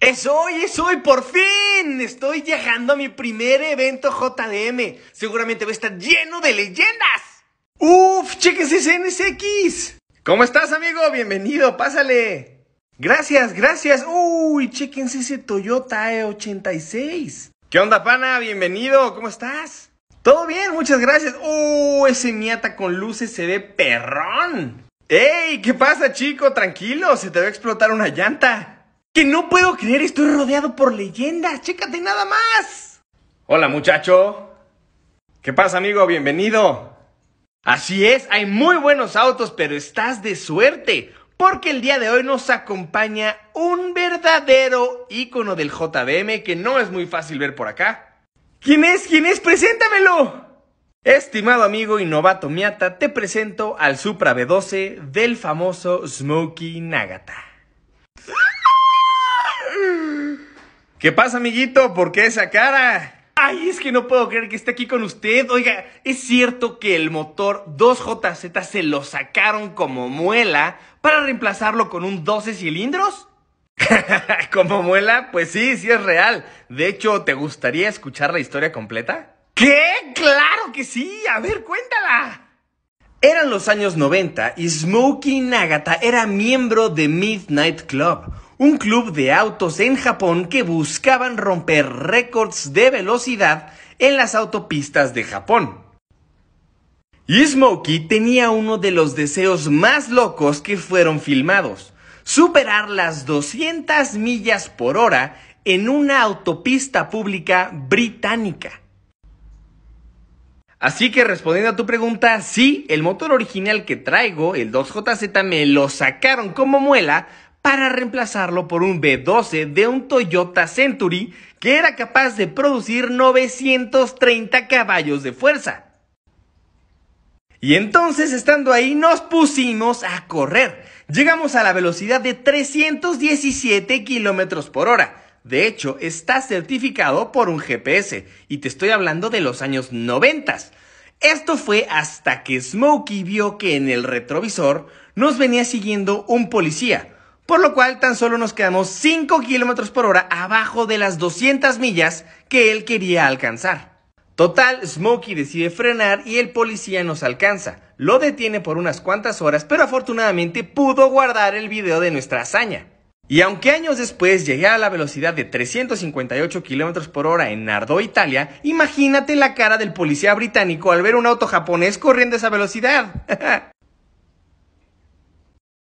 Es hoy, es hoy, por fin. Estoy viajando a mi primer evento JDM. Seguramente va a estar lleno de leyendas. Uf, ese NSX! ¿Cómo estás, amigo? Bienvenido, pásale. Gracias, gracias. Uy, ¡Chéquense ese Toyota E86. ¿Qué onda, pana? Bienvenido, ¿cómo estás? Todo bien, muchas gracias. Uh, ese Miata con luces se ve perrón. ¡Ey! ¿Qué pasa, chico? Tranquilo, se te va a explotar una llanta que no puedo creer, estoy rodeado por leyendas. Chécate nada más. Hola muchacho. ¿Qué pasa amigo? Bienvenido. Así es, hay muy buenos autos, pero estás de suerte, porque el día de hoy nos acompaña un verdadero ícono del JBM que no es muy fácil ver por acá. ¿Quién es? ¿Quién es? Preséntamelo. Estimado amigo y novato Miata, te presento al Supra B12 del famoso Smokey Nagata. ¿Qué pasa, amiguito? ¿Por qué esa cara? Ay, es que no puedo creer que esté aquí con usted. Oiga, es cierto que el motor 2JZ se lo sacaron como muela para reemplazarlo con un 12 cilindros. ¿Como muela? Pues sí, sí es real. De hecho, ¿te gustaría escuchar la historia completa? ¿Qué? Claro que sí. A ver, cuéntala. Eran los años 90 y Smokey Nagata era miembro de Midnight Club, un club de autos en Japón que buscaban romper récords de velocidad en las autopistas de Japón. Y Smokey tenía uno de los deseos más locos que fueron filmados, superar las 200 millas por hora en una autopista pública británica. Así que respondiendo a tu pregunta, sí, el motor original que traigo, el 2JZ, me lo sacaron como muela para reemplazarlo por un V12 de un Toyota Century que era capaz de producir 930 caballos de fuerza. Y entonces estando ahí nos pusimos a correr. Llegamos a la velocidad de 317 kilómetros por hora. De hecho, está certificado por un GPS y te estoy hablando de los años 90. Esto fue hasta que Smokey vio que en el retrovisor nos venía siguiendo un policía, por lo cual tan solo nos quedamos 5 kilómetros por hora abajo de las 200 millas que él quería alcanzar. Total, Smokey decide frenar y el policía nos alcanza. Lo detiene por unas cuantas horas, pero afortunadamente pudo guardar el video de nuestra hazaña. Y aunque años después llegué a la velocidad de 358 km por hora en Nardo, Italia, imagínate la cara del policía británico al ver un auto japonés corriendo a esa velocidad.